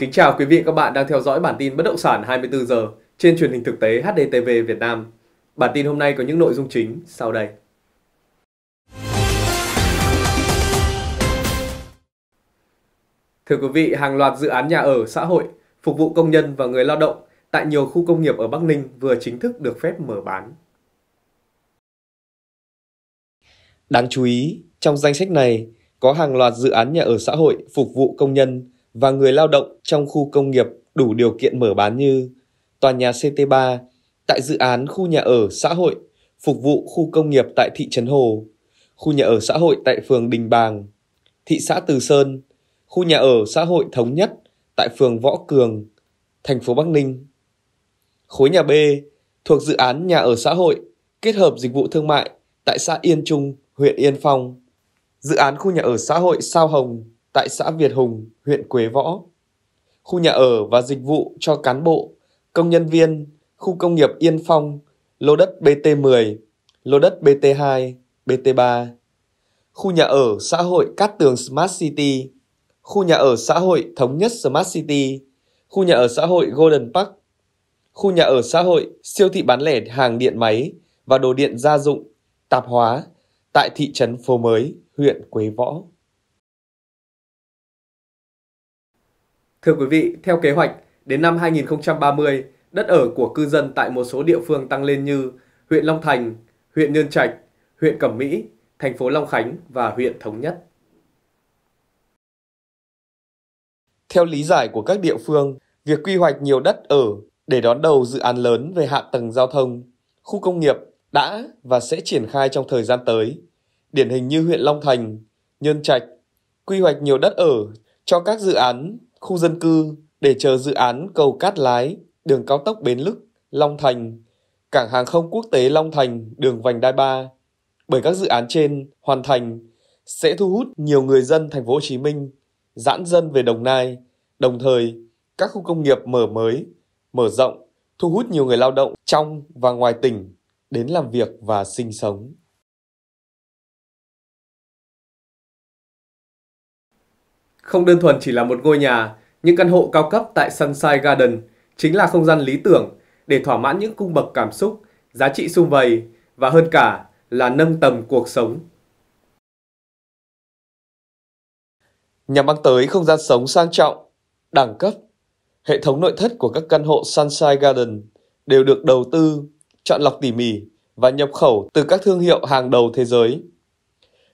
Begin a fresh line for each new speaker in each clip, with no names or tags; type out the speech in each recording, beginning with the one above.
Kính chào quý vị các bạn đang theo dõi bản tin bất động sản 24 giờ trên truyền hình thực tế HDTV Việt Nam. Bản tin hôm nay có những nội dung chính sau đây. Thưa quý vị, hàng loạt dự án nhà ở xã hội phục vụ công nhân và người lao động tại nhiều khu công nghiệp ở Bắc Ninh vừa chính thức được phép mở bán. Đáng chú ý, trong danh sách này có hàng loạt dự án nhà ở xã hội phục vụ công nhân và người lao động trong khu công nghiệp đủ điều kiện mở bán như tòa nhà CT3 tại dự án khu nhà ở xã hội phục vụ khu công nghiệp tại thị trấn Hồ, khu nhà ở xã hội tại phường Đình Bàng, thị xã Từ Sơn, khu nhà ở xã hội thống nhất tại phường Võ Cường, thành phố Bắc Ninh. Khối nhà B thuộc dự án nhà ở xã hội kết hợp dịch vụ thương mại tại xã Yên Trung, huyện Yên Phong. Dự án khu nhà ở xã hội Sao Hồng tại xã Việt Hùng, huyện Quế Võ. Khu nhà ở và dịch vụ cho cán bộ, công nhân viên, khu công nghiệp Yên Phong, lô đất BT10, lô đất BT2, BT3. Khu nhà ở xã hội Cát Tường Smart City, khu nhà ở xã hội Thống Nhất Smart City, khu nhà ở xã hội Golden Park, khu nhà ở xã hội siêu thị bán lẻ hàng điện máy và đồ điện gia dụng, tạp hóa tại thị trấn Phố Mới, huyện Quế Võ. Thưa quý vị, theo kế hoạch, đến năm 2030, đất ở của cư dân tại một số địa phương tăng lên như huyện Long Thành, huyện Nhơn Trạch, huyện Cẩm Mỹ, thành phố Long Khánh và huyện Thống Nhất. Theo lý giải của các địa phương, việc quy hoạch nhiều đất ở để đón đầu dự án lớn về hạ tầng giao thông, khu công nghiệp đã và sẽ triển khai trong thời gian tới. Điển hình như huyện Long Thành, Nhơn Trạch, quy hoạch nhiều đất ở cho các dự án khu dân cư để chờ dự án cầu Cát Lái, đường cao tốc Bến Lức, Long Thành, cảng hàng không quốc tế Long Thành, đường vành đai 3. Bởi các dự án trên hoàn thành sẽ thu hút nhiều người dân thành phố Hồ Chí Minh giãn dân về Đồng Nai, đồng thời các khu công nghiệp mở mới, mở rộng thu hút nhiều người lao động trong và ngoài tỉnh đến làm việc và sinh sống. Không đơn thuần chỉ là một ngôi nhà, những căn hộ cao cấp tại Sunshine Garden chính là không gian lý tưởng để thỏa mãn những cung bậc cảm xúc, giá trị xung vầy và hơn cả là nâng tầm cuộc sống. Nhằm mang tới không gian sống sang trọng, đẳng cấp, hệ thống nội thất của các căn hộ Sunshine Garden đều được đầu tư, chọn lọc tỉ mỉ và nhập khẩu từ các thương hiệu hàng đầu thế giới.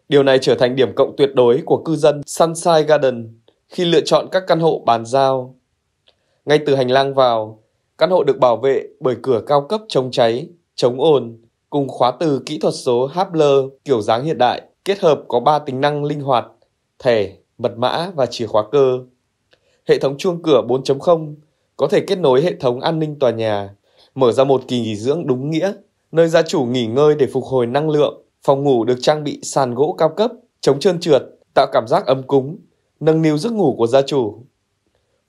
Điều này trở thành điểm cộng tuyệt đối của cư dân Sunshine Garden khi lựa chọn các căn hộ bàn giao. Ngay từ hành lang vào, căn hộ được bảo vệ bởi cửa cao cấp chống cháy, chống ồn, cùng khóa từ kỹ thuật số Hapler kiểu dáng hiện đại, kết hợp có 3 tính năng linh hoạt, thẻ, mật mã và chìa khóa cơ. Hệ thống chuông cửa 4.0 có thể kết nối hệ thống an ninh tòa nhà, mở ra một kỳ nghỉ dưỡng đúng nghĩa, nơi gia chủ nghỉ ngơi để phục hồi năng lượng Phòng ngủ được trang bị sàn gỗ cao cấp, chống trơn trượt, tạo cảm giác ấm cúng, nâng niu giấc ngủ của gia chủ.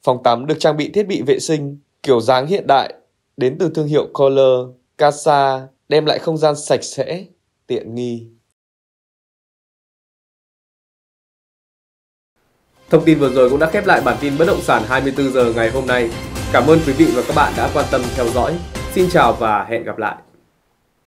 Phòng tắm được trang bị thiết bị vệ sinh, kiểu dáng hiện đại, đến từ thương hiệu Color, Casa, đem lại không gian sạch sẽ, tiện nghi. Thông tin vừa rồi cũng đã khép lại bản tin bất động sản 24 giờ ngày hôm nay. Cảm ơn quý vị và các bạn đã quan tâm theo dõi. Xin chào và hẹn gặp lại.